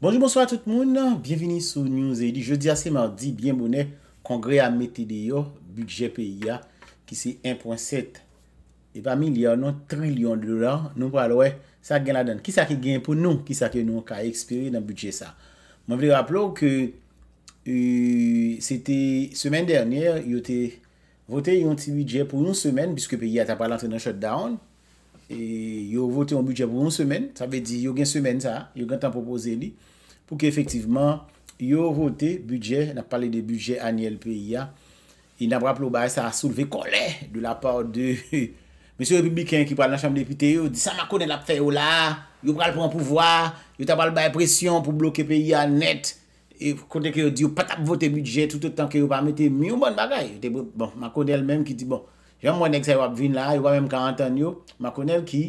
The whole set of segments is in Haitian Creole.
Bonjour, bonsoir tout moun, bienveni sou New Zaydi, jeudi a se mardi, bien mounen, kongre a mette de yo, budget pe ya, ki se 1.7 E pa mi, li yo nan trilyon de louran, nou pralowe, sa gen la den, ki sa ke gen pou nou, ki sa ke nou ka ekspire nan budget sa Mwen vile rapplo ke, semen dernyer, yo te vote yon ti budget pou yon semen, biske pe ya ta palante nan shot down E yo vote yon budget pou yon semen, sa be di, yo gen semen sa, yo gen tan propose li, pou ki efektiveman, yo vote budget, nan pale de budget aniel piya, yon nabra plou baye sa souleve kolè de la pa ou de, mèsyou epibikèn ki pale nan chanm depite yo, di sa ma kone la pfe yo la, yo pral pou an pouvoi, yo tabal baye presyon pou bloke piya net, yon kone ki yo di yo patap vote budget tout ou tanke yo pa mette mi ou bon bagay, yo te bon, bon, ma kone el mèm ki di bon. jan mwen ek se wap vin la, yo wamem ka anton yo, makonel ki,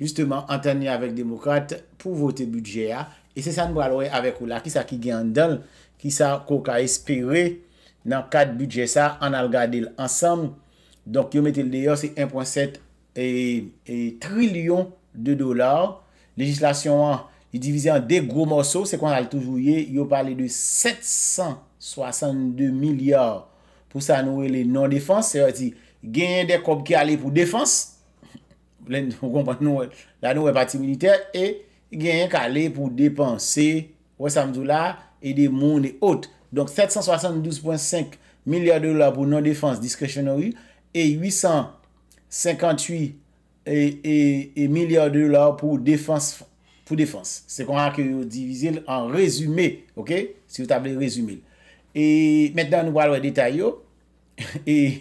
justeman, anton yo avèk demokrate, pou votè budget ya, e se san mwen alwè avèk ou la, ki sa ki gyan don, ki sa kou ka espere, nan kat budget sa, an al gade l'ansam, donk yo metel deyo, se 1.7 e, e trilyon de dolar, legislasyon an, yu divize an de grou morsou, se kwan al toujou ye, yo pale de 762 milyar, pou sa nou e le non-defense, se wè ti, genyen de kop ki ale pou defans, la nou reparti militer, e genyen ki ale pou depansi wè samzou la, e de moun de hot. Donk 772.5 milyard de lò pou non defans diskresyonary, e 858 e milyard de lò pou defans. Se kon ak yo divize en rezume, ok, si yo table rezume. E menen nou wè detay yo, E,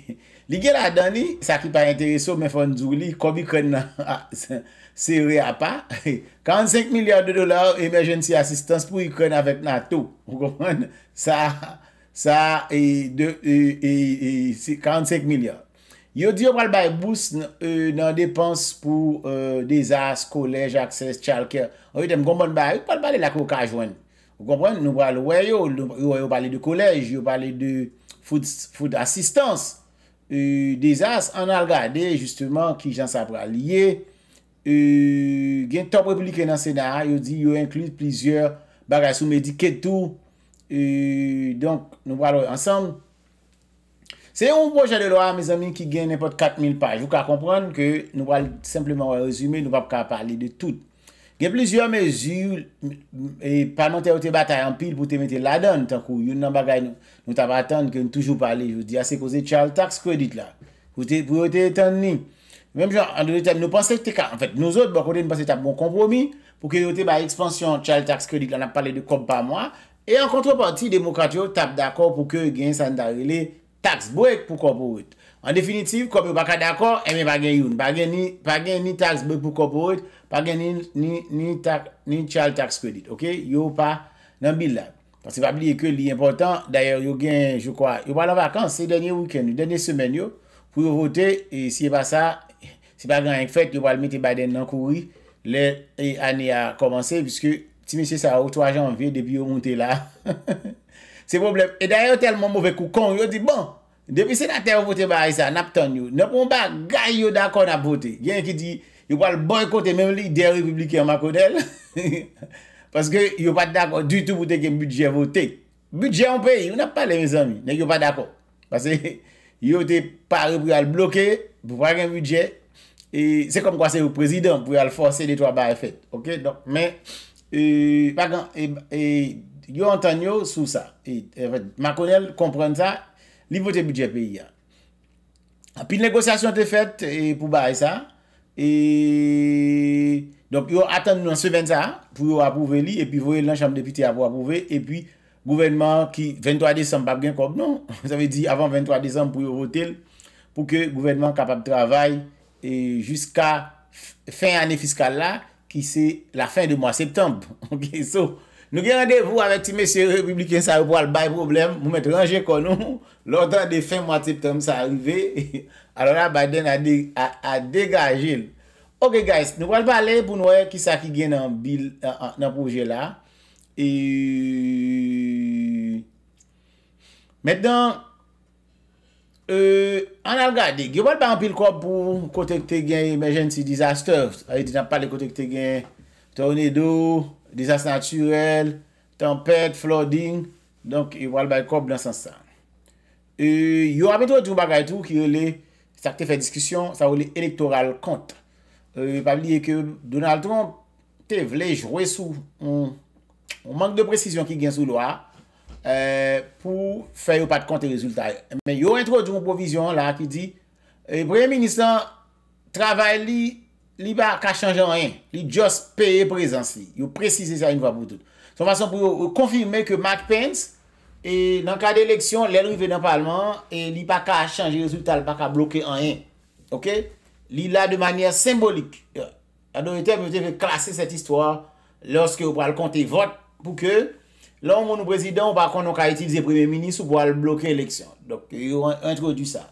li gen la dani, sa ki pa intereso men fon djou li, kom i kon se re a pa 45 e, milyon de dolar emergency assistance pou i kon avek na to ou komwen sa 45 e, milyon yo di yo pal bay boost nan depans pou desas, kolej akses, chalker ou yo tem komwen bon bay, yo pal bay lakou kajwen ou komwen, nou pal weyo yo pale de kolej, yo pale de Fou d'assistans, euh, desas, an al gade, justyman, ki jan sa pralye, euh, gen top republiken an senar, yo di yo inkluy plizye bagasyon mediketou, euh, donk nou walo ansam. Se yon proje de lwa, mez amin, ki gen nepot 4000 paj, jou ka kompran ke nou walo simplement wale rezume, nou wap ka pali de tout. Gen plezyon mezi, e pa nou te ote batay anpil pou te mette ladan tan kou. Yon nan bagay nou taba atan gen toujou pale. Jou di ase koze chal tax kredit la pou yo te etan ni. Mem jan, an do de tem nou panse te ka. En fet, nou zote bon bako de nou panse te ap bon kompromi pou ke yo te ba ekspansyon chal tax kredit la nan pale de kop pa mwa. E an kontro parti, demokrat yo tap d'akor pou ke gen san darele tax break pou kop ou ete. An definitiv, kom yo baka d'akor, eme bagen yon. Bagen ni tax be pou kopoyt, bagen ni child tax credit. Yo pa nan bil lab. Se pa bli ekol li important, d'ayor yo gen, yo palan vakans, se denye week-end, se denye semen yo, pou yo vote, si e pa sa, se pa gen yon fèt, yo pal meti baden nan koui, le ane a komanse, piske ti misi sa ou 3 janvye, depi yo monte la. Se problem, e d'ayor telman mouve koukon, yo di bon, Depi senatè vote baray sa, nap ton yo. Nè pou mba, gay yo dakon ap vote. Gen ki di, yo kwa l boykote mèm li de republikan Makonel. Paske yo pat dakon du tout pote gen budget vote. Budget anpe, yo nap pale mè zanmi. Nè yo pat dakon. Paske yo te pare pou yal bloke, pou pake budget. Se kom kwa se yon prezident pou yal force lè twa baray fèt. Ok, donk. Mè, yo anton yo sou sa. Makonel komprende sa Li votè bidjè peyi ya. A pi negosyasyon te fèt e, pou barè sa. E donk yo atan nan semen sa pou yo apouve li. E pi voye lan chanm depite apouve. E pi gouvenman ki 23 désem pa gen kòp non. Sa ve di avan 23 désem pou yo votèl. Pou ke gouvenman kapap travay. E jiska fin anè fiskal la. Ki se la fin de mwa septembe. Ok so. Nou gen randevou ave ti mesye republiken sa ou pou al bay problem. Mou mette ranje non? konou. Lortan de fin mwate septem sa arive. Alona Biden a degajil. Ok guys, nou wad pa ale pou nou wey ki sa ki gen nan bil, nan proje la. Metten, an euh, al gade. Ge wad pa an pil kop pou kotekte gen emergency disaster. A iti nan pali kotekte gen tornado, Desas naturel, tempèd, floding, donk i wale bay kop nan san san. E yon apen tro di yon bagay tou ki yon lè, sak te fè diskisyon, sa wè lè elektoral kont. E euh, pa liye ke Donald Trump te vlej wè sou, ou mank de presisyon ki gen sou lwa, euh, pou fè yon pat kontè rezultat. Men yon apen tro di yon provisyon la ki di, e euh, preyè minister travè li, li ba ka chanje an yen. Li just paye prezansi. Yo prezise sa yon va pou tout. Son fason pou yo konfirme ke Mark Pence e nan ka de leksyon, le rive nan parlman, e li ba ka chanje rezultat, li ba ka bloke an yen. Ok? Li la de manyea sembolik. A do yote, yo te ve klasse set istwa loske yo pal konte vot pou ke lan moun ou prezidant, ou bakon nou ka itilize prebe minis ou pal bloke leksyon. Dok, yo introduse sa.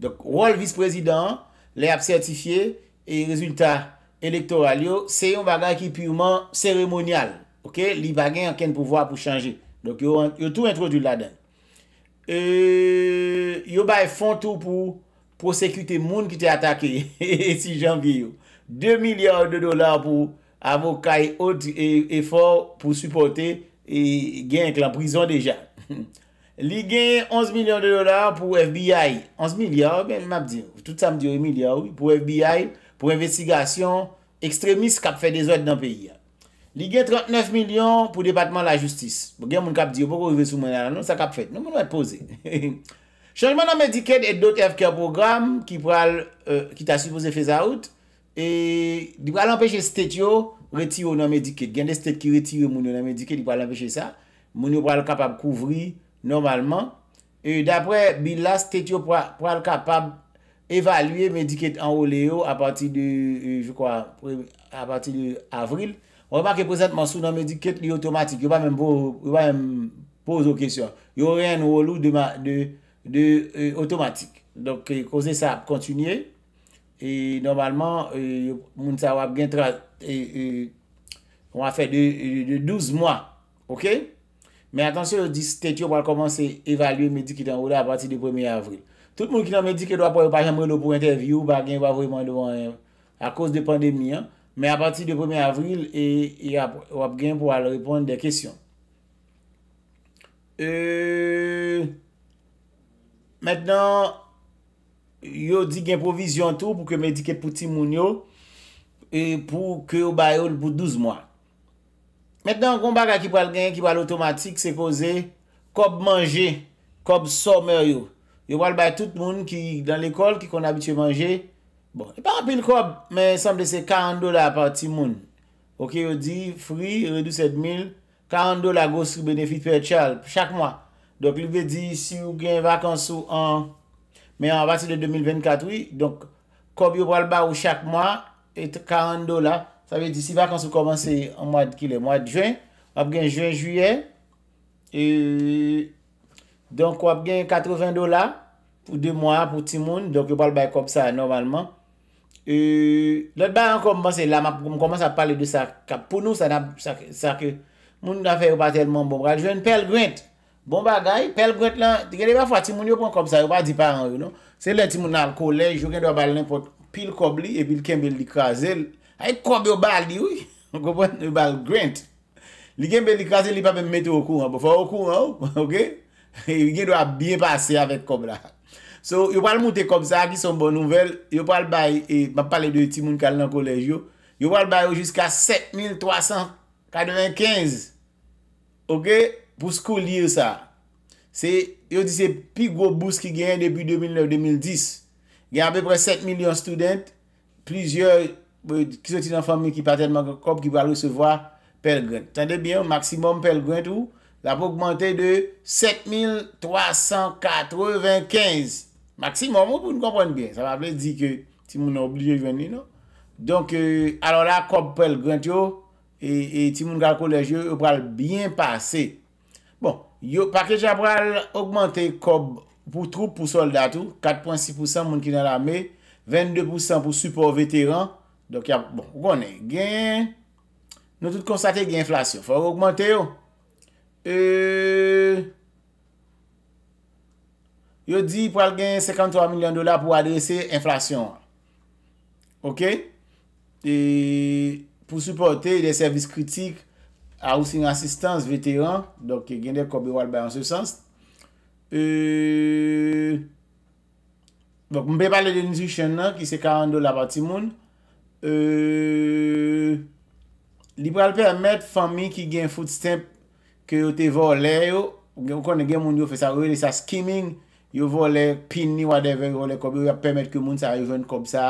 Dok, ou al viz prezidant, le ap certifiye, E rezultat elektoral yo, se yon bagan ki pureman seremonial. Ok, li bagan anken pou vwa pou chanje. Dok yo tou entro du ladan. E, yo bay fon tou pou sekwite moun ki te atake. Si jan bi yo. 2 milyar de dolar pou avokay e fort pou supporte. E gen ek lan prizon deja. Li gen 11 milyar de dolar pou FBI. 11 milyar, gen map di. Tout samdi yo 1 milyar, pou FBI. pou investigasyon ekstremist kap fè des wèd nan peyi. Li gen 39 milyon pou debatman la justis. Bon, gen moun kap diyo, pou pou revè sou mwen aran, non sa kap fè, non moun wèd pose. Chanjman nan medikèd et dot fk program ki pral, euh, ki ta suppose fè zaout, di pral anpeche stètyo retiro nan medikèd. Gen de stètyo ki retiro moun yo nan medikèd, di pral anpeche sa. Moun yo pral kapab kouvri, normalman. E dapre, bil la stètyo pral kapab Evaluye mediket an ou le yo a pati de, euh, je kwa, a pati de avril. On va marke posatman sou nan mediket li otomatik. Yo pa men bo, yo pa men pose ou kesyon. Yo ren ou ou lou de, de, euh, euh, de otomatik. Donk, kose sa kontinye. E normalman, moun sa wap gen tra, e, e, on va fe de, de douze mwa. Ok? Men atansyon, dis, tet yo pa komansi evalye mediket an ou le a pati de premi avril. Tout moun ki nan me di ke do apoye pa jam moun nou pou interviw, ba gen wap woy moun nou a kous de pandemi an, men a pati de 1 avril, e, e wap gen pou wale repon de kesyon. E, Mèt nan yo di gen provizyon tou pou ke me di ke pouti moun yo, e pou ke wabayol pou 12 mwa. Mèt nan kon baka ki wale gen, ki wale otomatik se koze, kob manje, kob somer yo, Yo wal bay tout moun ki dan l'ekol ki kon abitue manje. Bon, e pa apil kob, me sanble se 40 dola apati moun. Ok, yo di fri, redou 7000, 40 dola gosu benefit pe chal, chak mwa. Dok, yo bi di si yo gen vakansou an, me an vati de 2024, oui. Dok, kob yo wal bay ou chak mwa, et 40 dola. Sa ve di si vakansou komanse en mwad ki le mwad jwen. Ape gen jwen juyen, e... Donk wap gen 80 dola pou 2 mwa pou ti moun. Donk yo pal bay kop sa normalman. Lot ba an komp mwen se la, mwen komp mwen sa pali de sa kap. Pou nou sa na sa ke. Moun nan fe yo pa telman bon. Jwen pel gwent. Bon bagay, pel gwent lan. Ti genye ba fwa ti moun yo pon kop sa. Yo pa di paran yo nou. Se le ti moun nan kolej, yo genye dwa pali nan pot pil kop li. Epi l kembe li kaze. Hay kop yo bal di woy. Yo bal gwent. Li kembe li kaze li pa be mwete wokou an. Bo fwa wokou an. Oké. Gye dwa biye pase avet kob la. So, yo pal moute kob sa ki son bon nouvel. Yo pal baye, e ma pale de ti moun kal nan kolej yo. Yo pal baye yo jiska 7395. Ok? Pou skou liye sa. Se yo dise pi go boost ki genye depi 2009-2010. Genye apre pre 7 milyon student. Plizye, ki soti nan fami ki paten maga kob ki va recevoa pel gwen. Tande bien, maksimum pel gwen tou. La pou augmente de 7395. Maksimou moun pou nou kompon gen. Sa va ple di ke ti moun obliye veni nou. Donk euh, alon la kob pel grant yo. E, e ti moun kal koleje yo. Yo pral bien pase. Bon. Yo paketja pral augmente kob pou trou pou soldatou. 4.6% moun ki nan la me. 22% pou support veteran. Donk ya bon. O konen gen. Nou tout konstate gen inflation. Foy augmente yo. Oh. E, yo di pou al gen 53 milyon dola pou adrese inflasyon ok e, pou suporte de servis kritik a ou sin asistans veteran doke gen dek kobe walbe an se sens eee mbe pal de denisyon nan non, ki se 40 dola pati moun eee li pou al permet fami ki gen footstep ke yo te vole yo, yo konen gen moun yo fe sa, yo le sa skimming, yo vole pin ni, whatever yo vole, kobe yo ya pemet ke moun sa, yo jen kom sa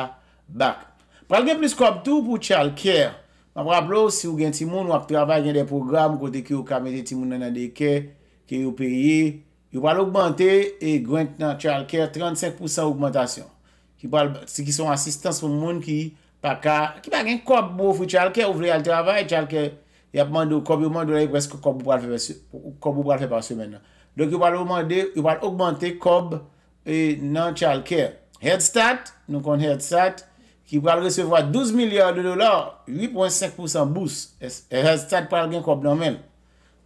bak. Paral gen plis kop tou pou chal kere, mabraplo si yo gen ti moun, wak travay gen de program, kote ki yo kamete ti moun nan de kere, kere yo peye, yo pal augmente, e gwen nan chal kere, 35% augmentation. Ki pal, si ki son asistans pou moun ki, pa ka, ki pal gen kop bo fwe chal kere, ou vle al travay, chal kere, Y ap mandou kob, y ap mandou kob pou pral fè par semen nan. Donk y ap mandou, y ap mandou koub nan chal kè. Head Start, nou kon Head Start, ki y ap mandou 12 milyard de dolar, 8.5% boost. Head Start pral gen koub nan men.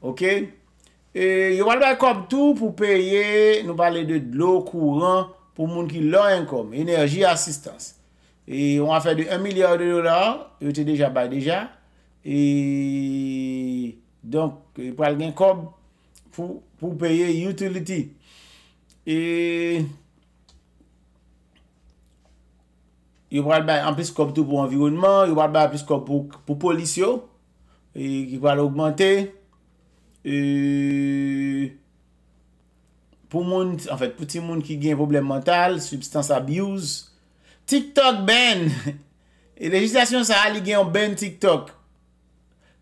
Ok? Y ap mandou koub tou pou peye, nou pale de lò kouran, pou moun ki lò enkoum, enerji asistans. Y ap mandou 1 milyard de dolar, y ap mandou 1 milyard de dolar, E donk, yo e pral gen kob pou peye utility. E yo pral bay an plus kob tou pou environnement. Yo pral bay an plus kob pou polisyo. E ki pral augmente. E pou moun, an fèt, pou ti moun ki gen problem mental, substance abuse. TikTok ben! E legislasyon sa al yi gen yon ben TikTok.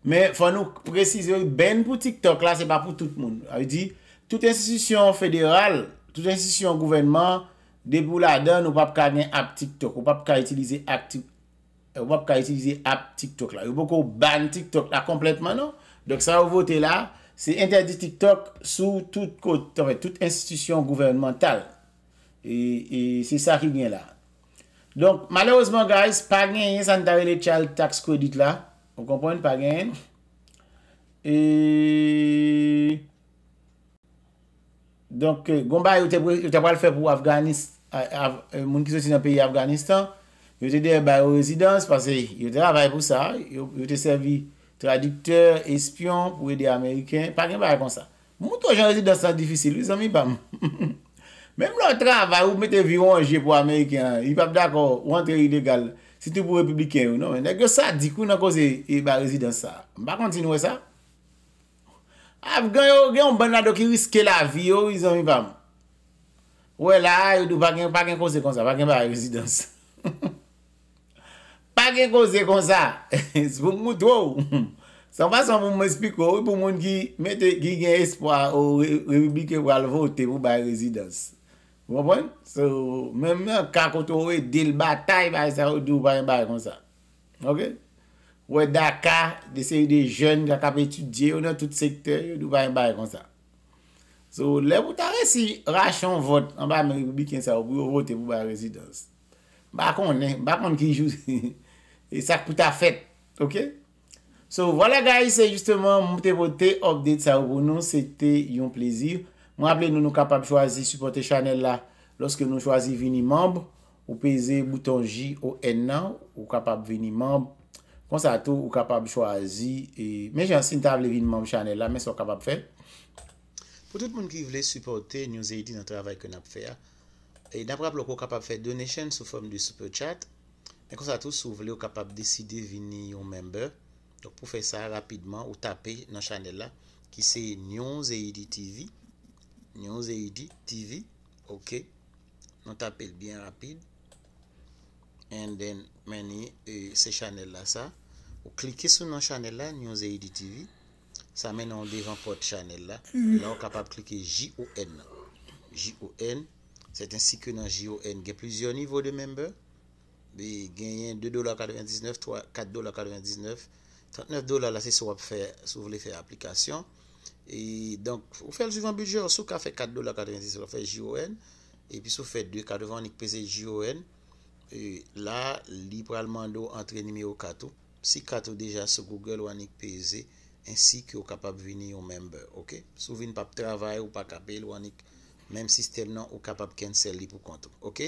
Men fwa nou prezise ou ben pou TikTok la, se pa pou tout moun. A ou di, tout institisyon federal, tout institisyon gouvernement, debou la dan ou pa pou ka nye app TikTok, ou pa pou ka itilize app TikTok la. Ou pa pou ka ban TikTok la kompletman nou. Dok sa ou vote la, se interdi TikTok sou tout kote, tout institisyon gouvernemental. Et c'est ça qui vient là. Donc malheureusement guys, pas rien y est en taré le child tax credit la. Ou kompon yon pagen. E... Donk, eh, gomba yon te pral fe pou Afganist... Moun ki sou si nan peyi Afganistan. Yon te de bay ou rezidans. Pase, yon te ravay pou sa. Yon te servi tradikter, espyon pou edi Ameriken. Pagen bay kon sa. Moun tou jan rezidans sa difisil. Yon se mi pam. Mem lontre ravay ou mette vironje pou Ameriken. Yon pap dakou. Ou antre yon de gal. Yon te ravay. Siti pou republiken yo, nou men. Dèk yo sa dikou nan kose yi e baye rezidans sa. Ba kontinwe sa? Afgan yo, gen yon bandado ki riske la vi yo, yon zon mi pam. Ou e la, ou do pa gen kose kon sa, pa gen baye rezidans. Pa gen kose kon sa, se pou mout wou. San fason moun moun espik yo, ou pou moun ki gen espoi ou republiken wale vote pou baye rezidans. Mwen mwen kakotowe dil batay baye sa ou dupayen baye kon sa. Ok? Ou e daka dese yi de jen la kape etudye ou nan tout sektè yon dupayen baye kon sa. So le boutare si rachan vod an ba mwen yon bikyen sa ou pou yon vod te pou baye rezidans. Bakon eh, bakon ki jou. E sak pou ta fet. Ok? So wala guys, se justeman mwote bote, obde tsa ou konon, se te yon plezir. Mwen aple nou nou kapab chwazi suporte chanel la. Lorske nou chwazi vini mamb, ou pese mouton J ou N nan, ou kapab vini mamb. Konsato, ou kapab chwazi. E, men jansi nou te aple vini mamb chanel la, men sou kapab fè. Po tout moun ki vle suporte, nou zeydi nan travay ke nap fè ya. E nap rap lo ko kapab fè donè chen sou fòm di superchat. Men konsato sou vle ou kapab deside vini yon mèmbè. Donk pou fè sa rapidman ou tape nan chanel la. Ki se Nyon Zeydi TV. NewsyDTV Ok Non tapel bien rapide And then menye se chanel la sa Ou klike sou nan chanel la NewsyDTV Sa menye nan devan pot chanel la La ou kapab klike J-O-N J-O-N Se ten si ke nan J-O-N Gen plizyon nivou de member Genyen 2 dolar 99 4 dolar 99 39 dolar la se sou wap fè Sou wale fè aplikasyon E, donk, ou fèl juvan budget, sou ka fè 4,96 dola fè J-O-N, e pis sou fè 2 ka devan anik pese J-O-N, e la, li pralman do antre nimi ou kato, si kato deja sou Google ou anik pese, ansi ki ou kapab vini ou member, non, ok? Sou vin pa p trabay ou pa kapel ou anik, menm sistem nan, ou kapab kensel li pou kanto, ok?